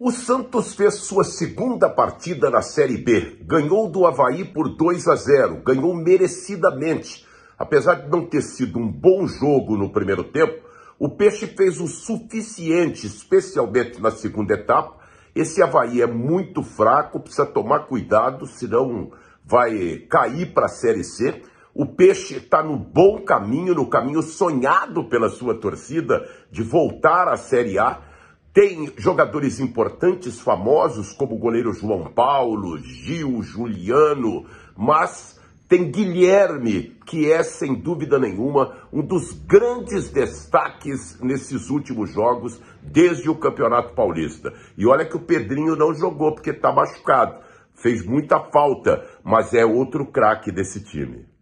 O Santos fez sua segunda partida na Série B. Ganhou do Havaí por 2 a 0. Ganhou merecidamente. Apesar de não ter sido um bom jogo no primeiro tempo, o Peixe fez o suficiente, especialmente na segunda etapa. Esse Havaí é muito fraco, precisa tomar cuidado, senão vai cair para a Série C. O Peixe está no bom caminho, no caminho sonhado pela sua torcida de voltar à Série A tem jogadores importantes, famosos, como o goleiro João Paulo, Gil, Juliano, mas tem Guilherme, que é sem dúvida nenhuma um dos grandes destaques nesses últimos jogos desde o Campeonato Paulista. E olha que o Pedrinho não jogou porque está machucado, fez muita falta, mas é outro craque desse time.